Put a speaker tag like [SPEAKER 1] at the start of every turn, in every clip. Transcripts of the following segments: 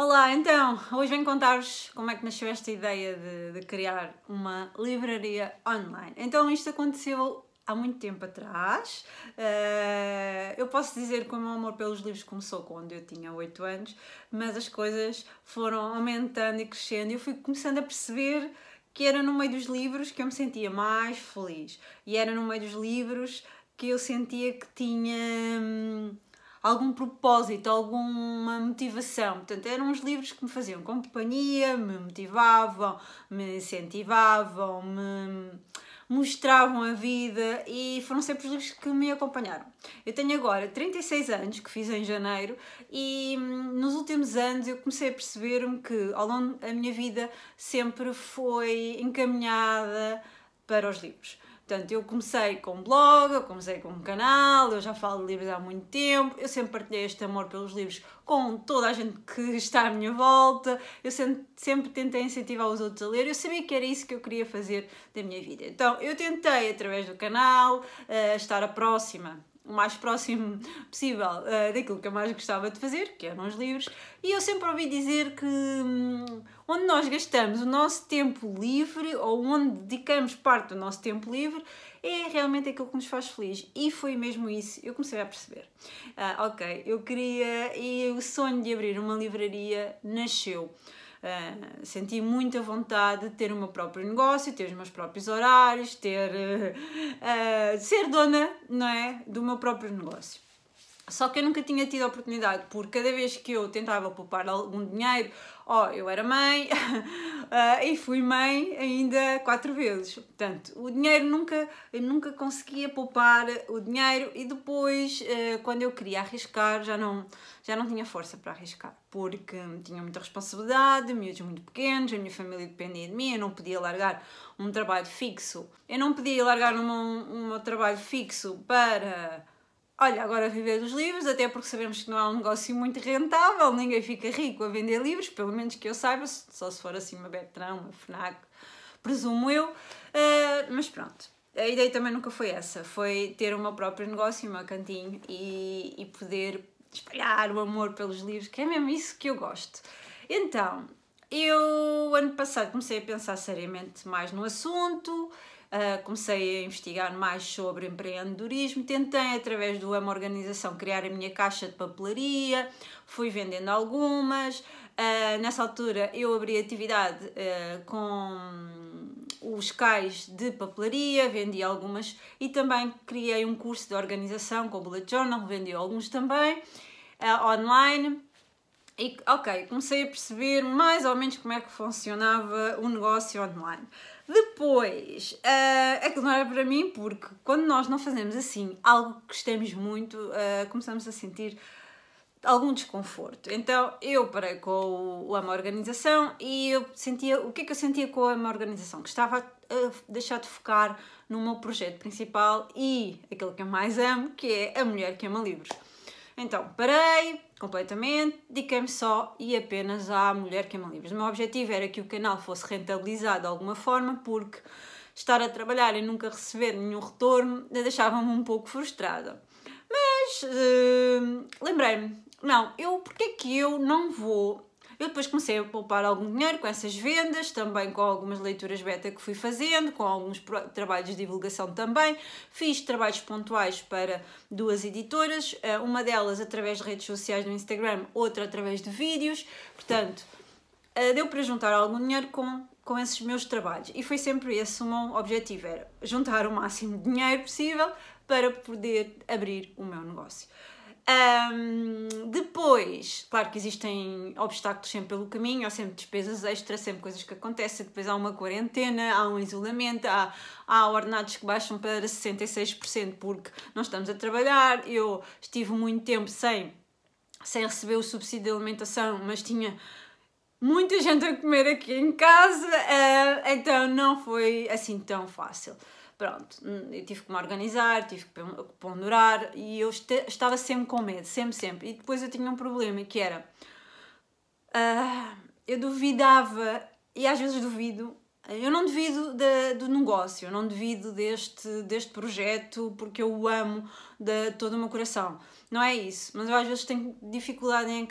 [SPEAKER 1] Olá, então, hoje venho contar-vos como é que nasceu esta ideia de, de, criar uma livraria online. Então, isto aconteceu há muito tempo atrás. Eh, eu posso dizer que o meu amor pelos livros começou quando eu tinha 8 anos, mas as coisas foram aumentando e crescendo e eu fui começando a perceber que era no meio dos livros que eu me sentia mais feliz. E era no meio dos livros que eu sentia que tinha. Hum, algum propósito, alguma motivação. Portanto, eram os livros que me faziam companhia, me motivavam, me incentivavam, me mostravam a vida e foram sempre os livros que me acompanharam. Eu tenho agora 36 anos, que fiz em janeiro, e hum, nos últimos anos eu comecei a perceber-me que ao longo da minha vida sempre foi encaminhada para os livros. Portanto, eu comecei com um blog, eu comecei com um canal, eu já falo de livros há muito tempo, eu sempre partilhei este amor pelos livros com toda a gente que está à minha volta, eu sempre, sempre tentei incentivar os outros a ler, eu sabia que era isso que eu queria fazer da minha vida. Então, eu tentei, através do canal, uh, estar a próxima o mais próximo possível uh, daquilo que eu mais gostava de fazer, que eram os livros, e eu sempre ouvi dizer que hum, onde nós gastamos o nosso tempo livre ou onde dedicamos parte do nosso tempo livre é realmente aquilo que nos faz feliz. E foi mesmo isso, eu comecei a perceber. Uh, ok, eu queria e o sonho de abrir uma livraria nasceu. Ah, senti muita vontade de ter o meu próprio negócio, ter os meus próprios horários, ter uh, uh, ser dona, não é, do meu próprio negócio. Só que eu nunca tinha tido a oportunidade, porque cada vez que eu tentava poupar algum dinheiro, ó, oh, eu era mãe uh, e fui mãe ainda quatro vezes. Portanto, o dinheiro nunca, eu nunca conseguia poupar o dinheiro e depois, uh, quando eu queria arriscar, já não, já não tinha força para arriscar, porque tinha muita responsabilidade, miúdos muito pequenos, a minha família dependia de mim, eu não podia largar um trabalho fixo. Eu não podia largar um, um, um trabalho fixo para olha, agora viver dos livros, até porque sabemos que não é um negócio muito rentável, ninguém fica rico a vender livros, pelo menos que eu saiba, só se for assim uma Betrão, uma FNAC, presumo eu, uh, mas pronto. A ideia também nunca foi essa, foi ter o meu próprio negócio, o meu cantinho e, e poder espalhar o amor pelos livros, que é mesmo isso que eu gosto. Então, eu ano passado comecei a pensar seriamente mais no assunto Uh, comecei a investigar mais sobre empreendedorismo, tentei através do Amo Organização criar a minha caixa de papelaria, fui vendendo algumas. Uh, nessa altura eu abri atividade uh, com os cais de papelaria, vendi algumas e também criei um curso de organização com Bullet Journal, vendi alguns também online. E, ok, comecei a perceber mais ou menos como é que funcionava o negócio online. Depois, uh, eh, aquilo é não era para mim porque quando nós não fazemos assim algo que gostemos muito, uh, começamos a sentir algum desconforto. Então eu parei com o Ama Organização e eu sentia, o que é que eu sentia com a Ama Organização? Que estava a eh, deixar de focar no meu projeto principal e aquilo que eu mais amo, que é a mulher que ama livros. Então parei, completamente, dediquei-me só e apenas à Mulher Queima é Livros. O meu objetivo era que o canal fosse rentabilizado de alguma forma, porque estar a trabalhar e nunca receber nenhum retorno deixava-me um pouco frustrada. Mas uh, lembrei-me, não, eu porque é que eu não vou eu depois comecei a poupar algum dinheiro com essas vendas, também com algumas leituras beta que fui fazendo, com alguns trabalhos de divulgação também. Fiz trabalhos pontuais para duas editoras, eh, uma delas através de redes sociais no Instagram, outra através de vídeos. Portanto, eh, deu para juntar algum dinheiro com, com esses meus trabalhos. E foi sempre esse o meu objetivo, era juntar o máximo de dinheiro possível para poder abrir o meu negócio. Um, depois, claro que existem obstáculos sempre pelo caminho, há sempre despesas extras, sempre coisas que acontecem. Depois há uma quarentena, há um isolamento, há, há ordenados que baixam para 66% porque não estamos a trabalhar. Eu estive muito tempo sem, sem receber o subsídio de alimentação, mas tinha muita gente a comer aqui em casa, uh, então não foi assim tão fácil. Pronto, hum, eu tive que me organizar, tive que ponderar e eu estava sempre com medo, sempre, sempre. E depois eu tinha um problema que era. Uh, eu duvidava, e às vezes duvido, eu não duvido de, do negócio, eu não duvido deste, deste projeto porque eu o amo de todo o meu coração. Não é isso, mas eu às vezes tenho dificuldade em,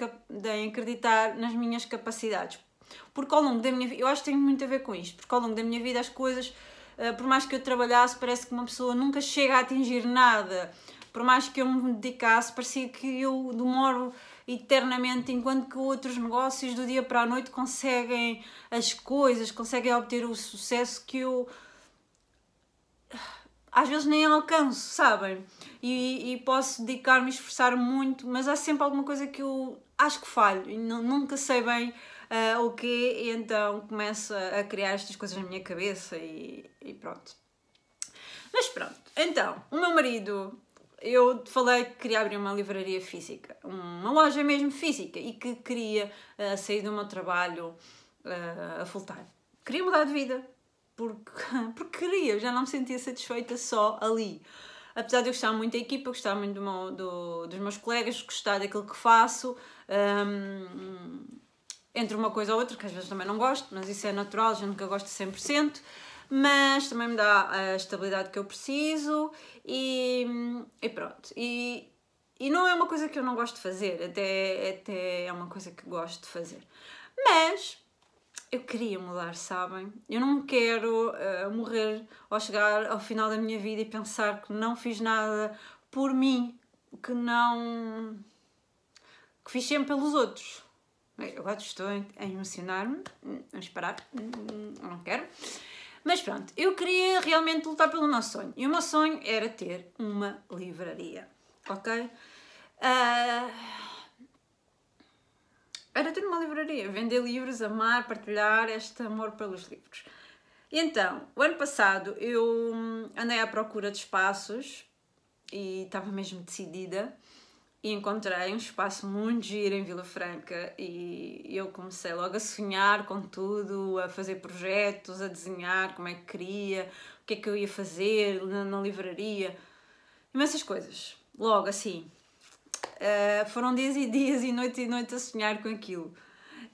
[SPEAKER 1] em acreditar nas minhas capacidades. Porque ao longo da minha vida, eu acho que tem muito a ver com isto, porque ao longo da minha vida as coisas eh, por mais que eu trabalhasse, parece que uma pessoa nunca chega a atingir nada. Por mais que eu me dedicasse, parecia que eu demoro eternamente, enquanto que outros negócios do dia para a noite conseguem as coisas, conseguem obter o sucesso que eu eh, às vezes nem alcanço, sabem? E, e posso dedicar-me, esforçar muito, mas há sempre alguma coisa que eu acho que falho e nunca sei bem uh, o que então começa a criar estas coisas na minha cabeça e, e pronto. Mas pronto, então, o meu marido eu falei que queria abrir uma livraria física, uma loja mesmo física e que queria uh, sair do meu trabalho uh, a full time. Queria mudar de vida, porque, porque queria, eu já não me sentia satisfeita só ali. Apesar de eu gostar muito da equipa, gostar muito do meu, do, dos meus colegas, gostar daquilo que faço, um, entre uma coisa ou outra, que às vezes também não gosto, mas isso é natural, a gente nunca gosta 100%, mas também me dá a estabilidade que eu preciso e, e pronto. E, e não é uma coisa que eu não gosto de fazer, até, até é uma coisa que gosto de fazer. Mas eu queria mudar, sabem? Eu não quero uh, morrer ou chegar ao final da minha vida e pensar que não fiz nada por mim, que não. que fiz sempre pelos outros. Agora estou a emocionar-me, vamos parar, não quero. Mas pronto, eu queria realmente lutar pelo nosso sonho. E o meu sonho era ter uma livraria, ok? Uh, era ter uma livraria, vender livros, amar, partilhar este amor pelos livros. E então, o ano passado eu andei à procura de espaços e estava mesmo decidida e encontrei um espaço muito giro em Vila Franca e eu comecei logo a sonhar com tudo, a fazer projetos, a desenhar como é que queria, o que é que eu ia fazer na, na livraria, imensas coisas. Logo assim, uh, foram dias e dias e noite e noite a sonhar com aquilo.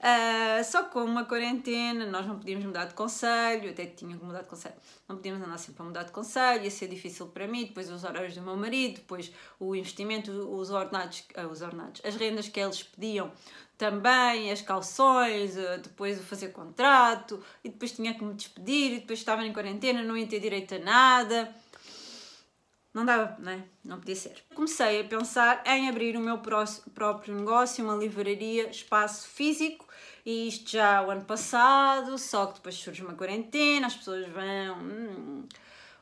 [SPEAKER 1] Uh, só que uma quarentena, nós não podíamos mudar de conselho, até tinha que mudar de conselho, não podíamos andar sempre a mudar de conselho, ia ser difícil para mim, depois os horários do meu marido, depois o investimento, os ordenados, uh, os ordenados as rendas que eles pediam também, as calções, uh, depois o fazer contrato, e depois tinha que me despedir, e depois estava em quarentena, não ia ter direito a nada não dava, né? Não podia ser. Comecei a pensar em abrir o meu próprio negócio, uma livraria, espaço físico, e isto já o ano passado, só que depois surge uma quarentena, as pessoas vão. Hum,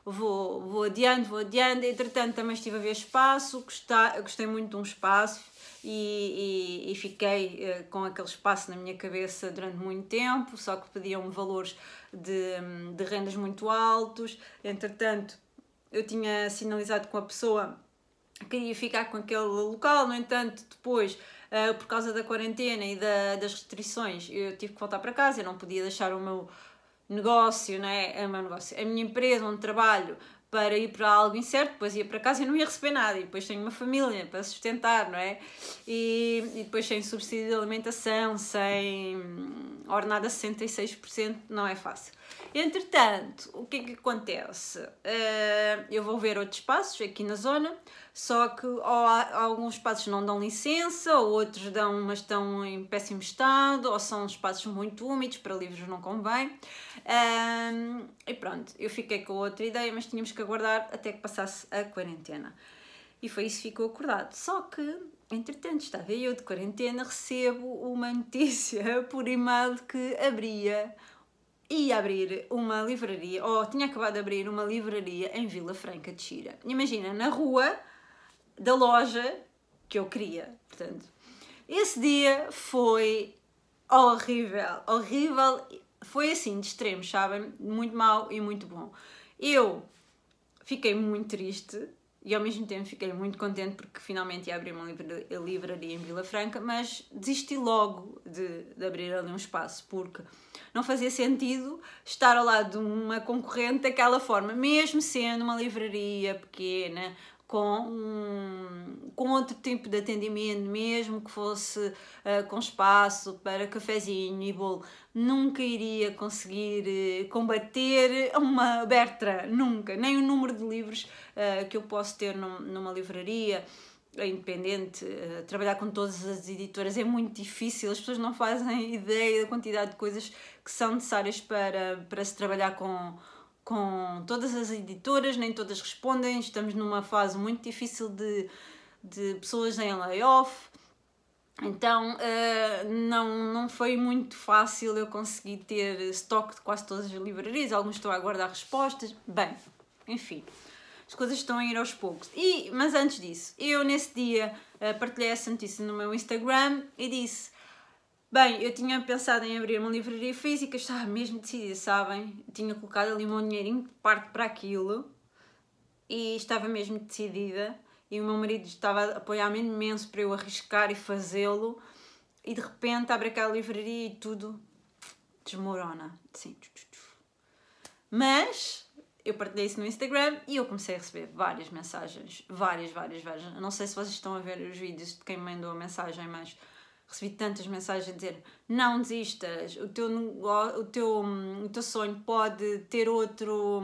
[SPEAKER 1] vou, vou adiando, vou adiando. Entretanto, também estive a ver espaço, gostei, gostei muito de um espaço e, e, e fiquei uh, com aquele espaço na minha cabeça durante muito tempo, só que pediam valores de, de rendas muito altos. Entretanto, eu tinha sinalizado com a pessoa queria ficar com aquele local, no entanto, depois, uh, por causa da quarentena e da, das restrições, eu tive que voltar para casa, eu não podia deixar o meu negócio, né? é meu negócio, a minha empresa onde trabalho para ir para algo incerto, depois ia para casa e não ia receber nada, e depois tenho uma família para sustentar, não é? E, e depois sem subsídio de alimentação, sem ordenada 66%, não é fácil. Entretanto, o que é que acontece? Eh, eu vou ver outros espaços aqui na zona, só que ou, alguns espaços não dão licença, ou outros dão, mas estão em péssimo estado, ou são espaços muito úmidos, para livros não convém. Um, e pronto, eu fiquei com outra ideia, mas tínhamos que aguardar até que passasse a quarentena. E foi isso que ficou acordado. Só que, entretanto, estava eu de quarentena, recebo uma notícia por e-mail que abria ia abrir uma livraria, ou tinha acabado de abrir uma livraria em Vila Franca de Xira. Imagina, na rua da loja que eu queria. Portanto, esse dia foi horrível, horrível. Foi assim, de extremos, sabem? Muito mau e muito bom. Eu fiquei muito triste e ao mesmo tempo fiquei muito contente porque finalmente ia abrir uma livraria em Vila Franca, mas desisti logo de, de, abrir ali um espaço porque não fazia sentido estar ao lado de uma concorrente daquela forma, mesmo sendo uma livraria pequena, com um, com outro tipo de atendimento, mesmo que fosse uh, com espaço para cafezinho e bolo, nunca iria conseguir eh, combater uma Bertra, nunca, nem o número de livros uh, que eu posso ter num, numa livraria independente, trabalhar com todas as editoras é muito difícil, as pessoas não fazem ideia da quantidade de coisas que são necessárias para, para se trabalhar com com todas as editoras, nem todas respondem. Estamos numa fase muito difícil de, de pessoas em layoff. Então uh, não, não foi muito fácil eu conseguir ter estoque de quase todas as livrarias, alguns estão a aguardar respostas. Bem, enfim, as coisas estão a ir aos poucos. E, mas antes disso, eu nesse dia uh, partilhei essa notícia no meu Instagram e disse: Bem, eu tinha pensado em abrir uma livraria física, estava mesmo decidida, sabem? Tinha colocado ali o meu dinheirinho de parte para aquilo e estava mesmo decidida. E o meu marido estava a apoiar-me imenso para eu arriscar e fazê-lo. E de repente abre aquela livraria e tudo desmorona. Sim. Mas eu partilhei isso no Instagram e eu comecei a receber várias mensagens. Várias, várias, várias. Não sei se vocês estão a ver os vídeos de quem me mandou a mensagem, mas recebi tantas mensagens a dizer não desistas, o teu, o teu, o teu sonho pode ter outro,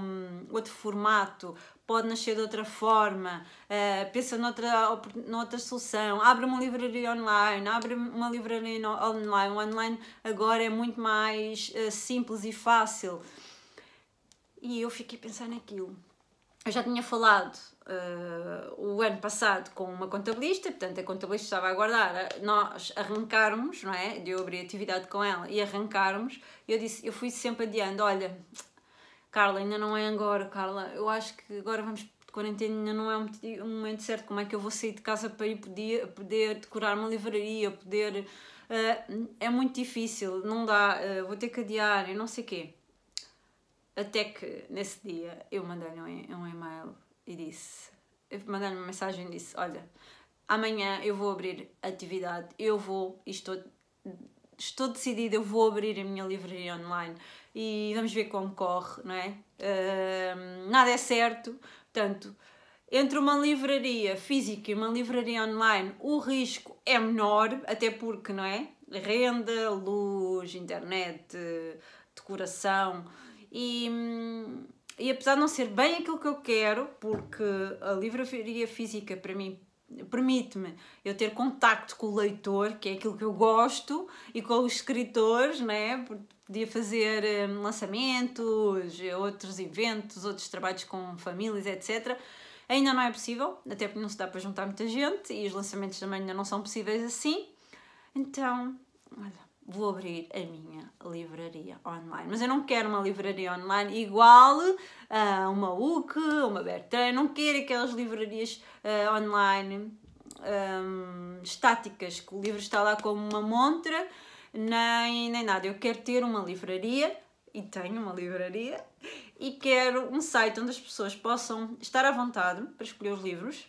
[SPEAKER 1] outro formato, pode nascer de outra forma, uh, pensa noutra, noutra solução, abre uma livraria online, abre uma livraria online, o online agora é muito mais uh, simples e fácil. E eu fiquei pensando naquilo eu já tinha falado uh, o ano passado com uma contabilista, portanto a contabilista estava a aguardar nós arrancarmos, não é? De eu abrir atividade com ela e arrancarmos. E eu disse, eu fui sempre adiando, olha, Carla, ainda não é agora, Carla, eu acho que agora vamos de quarentena, ainda não é um, um momento certo, como é que eu vou sair de casa para ir poder, poder decorar uma livraria, poder... Uh, é muito difícil, não dá, uh, vou ter que adiar, e não sei o quê. Até que nesse dia eu mandei-lhe um, um e-mail e disse: mandei-lhe uma mensagem e disse: Olha, amanhã eu vou abrir atividade, eu vou e estou, estou decidida, eu vou abrir a minha livraria online e vamos ver como corre, não é? Uh, nada é certo, portanto, entre uma livraria física e uma livraria online, o risco é menor, até porque, não é? Renda, luz, internet, decoração, e, hum, e apesar de não ser bem aquilo que eu quero, porque a livraria física para mim permite-me eu ter contacto com o leitor, que é aquilo que eu gosto, e com os escritores, né? podia fazer hum, lançamentos, outros eventos, outros trabalhos com famílias, etc. Ainda não é possível, até porque não se dá para juntar muita gente e os lançamentos também ainda não são possíveis assim. Então, olha, vou abrir a minha livraria online. Mas eu não quero uma livraria online igual a ah, uma UC, uma Bertrand, não quero aquelas livrarias uh, online um, ah, estáticas, que o livro está lá como uma montra, nem, nem nada. Eu quero ter uma livraria, e tenho uma livraria, e quero um site onde as pessoas possam estar à vontade para escolher os livros,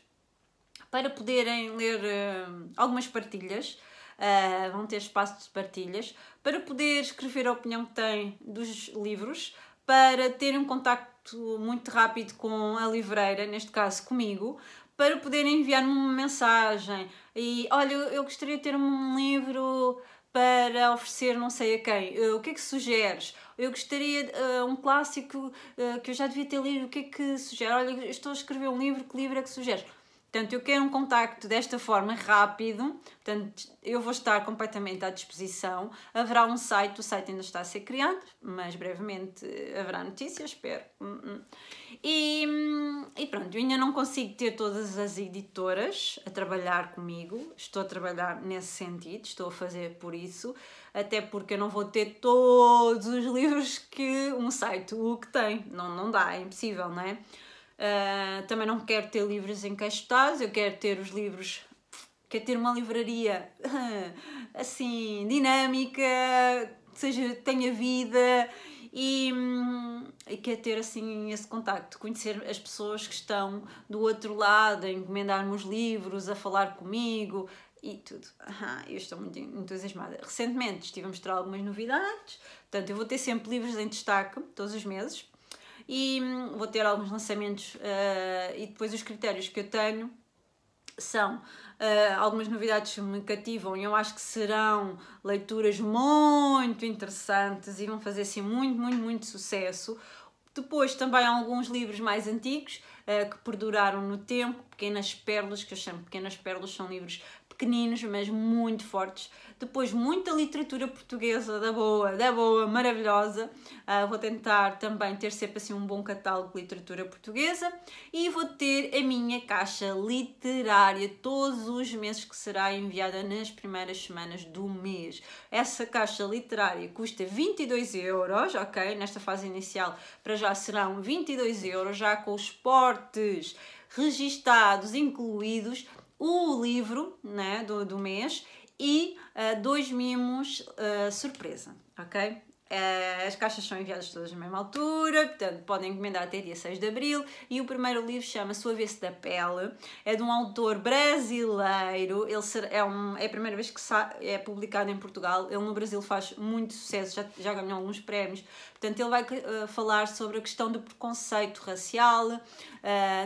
[SPEAKER 1] para poderem ler uh, algumas partilhas, uh, vão ter espaço de partilhas, para poder escrever a opinião que têm dos livros, para ter um contacto muito rápido com a livreira, neste caso comigo, para poderem enviar-me uma mensagem e olha, eu gostaria de ter um livro para oferecer não sei a quem, eh, o que é que sugeres? Eu gostaria de uh, um clássico uh, que eu já devia ter lido, o que é que sugeres? Olha, estou a escrever um livro, que livro é que sugeres? Portanto, eu quero um contacto desta forma rápido, portanto, eu vou estar completamente à disposição. Haverá um site, o site ainda está a ser criado, mas brevemente eh, haverá notícias, espero. Hum, hum. E, e pronto, eu ainda não consigo ter todas as editoras a trabalhar comigo, estou a trabalhar nesse sentido, estou a fazer por isso, até porque eu não vou ter todos os livros que um site o que tem, não, não dá, é impossível, não é? Uh, também não quero ter livros encaixotados, eu quero ter os livros quer ter uma livraria assim dinâmica, que seja tenha vida e, hum, e quer ter assim esse contacto, conhecer as pessoas que estão do outro lado, a encomendar-me os livros, a falar comigo e tudo. Uhum, eu estou muito entusiasmada. Recentemente estive a mostrar algumas novidades, portanto eu vou ter sempre livros em destaque todos os meses e hum, vou ter alguns lançamentos uh, e depois os critérios que eu tenho são uh, algumas novidades que me cativam e eu acho que serão leituras muito interessantes e vão fazer assim muito, muito, muito sucesso. Depois também alguns livros mais antigos uh, que perduraram no tempo, pequenas pérolas, que eu chamo pequenas pérolas, são livros pequeninos, mas muito fortes. Depois, muita literatura portuguesa, da boa, da boa, maravilhosa. Uh, vou tentar também ter sempre assim um bom catálogo de literatura portuguesa. E vou ter a minha caixa literária todos os meses que será enviada nas primeiras semanas do mês. Essa caixa literária custa 22 euros, ok? Nesta fase inicial, para já serão 22 euros, já com os portes registados, incluídos o livro né, do, do mês e uh, dois mimos uh, surpresa, ok? Eh, as caixas são enviadas todas na mesma altura, portanto podem encomendar até dia 6 de abril. E o primeiro livro chama-se O Avesso da Pele, é de um autor brasileiro. Ele é, um, é a primeira vez que é publicado em Portugal. Ele no Brasil faz muito sucesso, já, já ganhou alguns prémios. Portanto, ele vai uh, falar sobre a questão do preconceito racial, uh,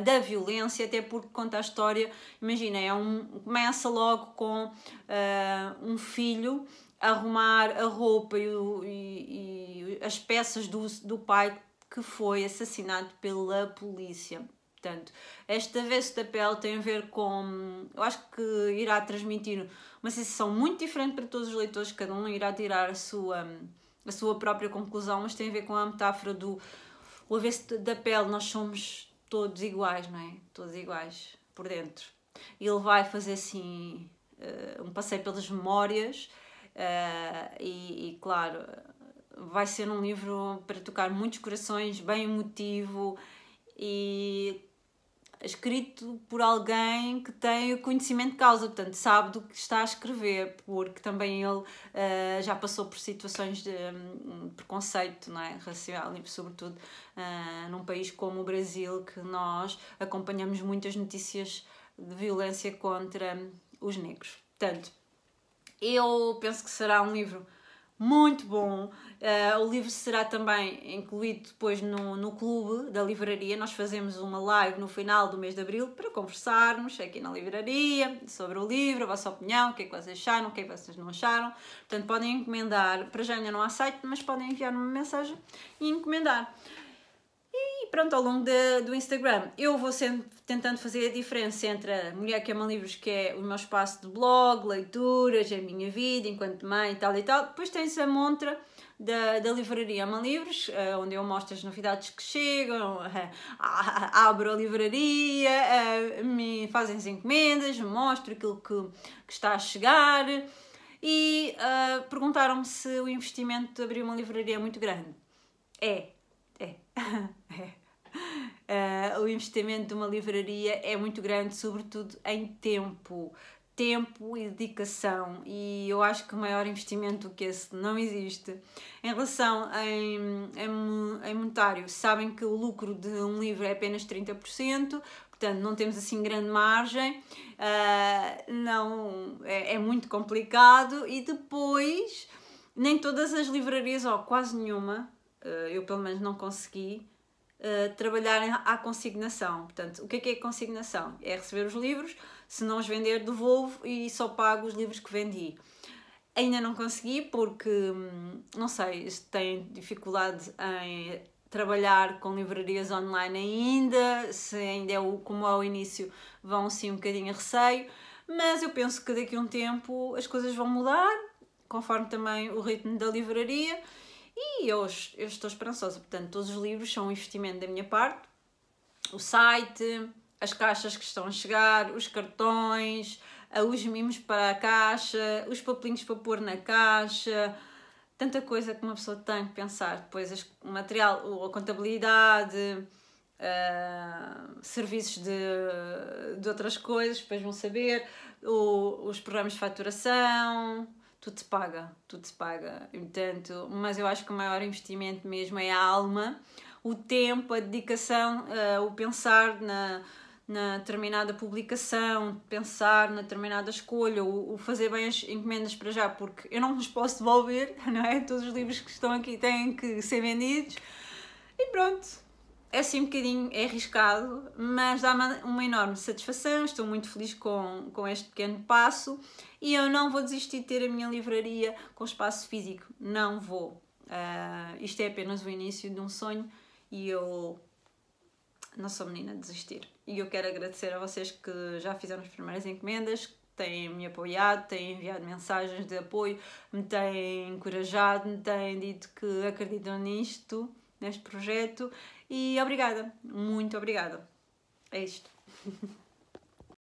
[SPEAKER 1] da violência, até porque conta a história. Imagina, é um, começa logo com uh, um filho arrumar a roupa e, e, e as peças do, do pai que foi assassinado pela polícia. Portanto, esta vez da pele tem a ver com. Eu acho que irá transmitir uma sensação muito diferente para todos os leitores, cada um irá tirar a sua, a sua própria conclusão, mas tem a ver com a metáfora do o avesso da pele, nós somos todos iguais, não é? Todos iguais por dentro. ele vai fazer assim eh, um passeio pelas memórias Uh, e, e, claro, vai ser um livro para tocar muitos corações, bem emotivo e escrito por alguém que tem o conhecimento de causa, portanto sabe do que está a escrever, porque também ele uh, já passou por situações de um, preconceito não é? racial, e sobretudo uh, num país como o Brasil, que nós acompanhamos muitas notícias de violência contra os negros. Portanto, eu penso que será um livro muito bom. Uh, o livro será também incluído depois no, no clube da livraria. Nós fazemos uma live no final do mês de abril para conversarmos aqui na livraria sobre o livro, a vossa opinião, o que é que vocês acharam, o que é que vocês não acharam. Portanto, podem encomendar. Para já ainda não há site, mas podem enviar uma mensagem e encomendar pronto, ao longo de, do Instagram, eu vou sempre tentando fazer a diferença entre a Mulher que Ama Livros, que é o meu espaço de blog, leituras, é a minha vida enquanto mãe e tal e tal. Depois tens a montra da, da livraria Ama Livros, eh, onde eu mostro as novidades que chegam, eh, abro a livraria, eh, me fazem as encomendas, mostro aquilo que, que está a chegar. E uh, perguntaram-me se o investimento de abrir uma livraria é muito grande. É, é. é. Uh, o investimento de uma livraria é muito grande, sobretudo em tempo. Tempo e dedicação, e eu acho que maior investimento do que esse não existe. Em relação em, em, em monetário, sabem que o lucro de um livro é apenas 30%, portanto não temos assim grande margem, uh, não é, é muito complicado. E depois, nem todas as livrarias, ou quase nenhuma, eh, eu pelo menos não consegui, eh, trabalharem à consignação. Portanto, o que é que é consignação? É receber os livros, se não os vender, devolvo e só pago os livros que vendi. Ainda não consegui porque, hum, não sei, têm dificuldade em trabalhar com livrarias online ainda, se ainda é o, como ao é início, vão sim um bocadinho a receio, mas eu penso que daqui a um tempo as coisas vão mudar, conforme também o ritmo da livraria, e eu, eu estou esperançosa, portanto, todos os livros são um investimento da minha parte. O site, as caixas que estão a chegar, os cartões, os mimos para a caixa, os papelinhos para pôr na caixa, tanta coisa que uma pessoa tem que pensar. Depois o material, a contabilidade, uh, serviços de, de outras coisas, depois vão saber, o, os programas de faturação, tudo se paga, tudo se paga. portanto, mas eu acho que o maior investimento mesmo é a alma, o tempo, a dedicação, uh, o pensar na, na determinada publicação, pensar na determinada escolha, o, o, fazer bem as encomendas para já, porque eu não vos posso devolver, não é? Todos os livros que estão aqui têm que ser vendidos. E pronto, é assim um bocadinho é arriscado, mas dá-me uma enorme satisfação. Estou muito feliz com, com este pequeno passo e eu não vou desistir de ter a minha livraria com espaço físico. Não vou. Uh, isto é apenas o início de um sonho e eu não sou menina a desistir. E eu quero agradecer a vocês que já fizeram as primeiras encomendas, têm me apoiado, têm enviado mensagens de apoio, me têm encorajado, me têm dito que acreditam nisto, neste projeto e obrigada, muito obrigada. É isto.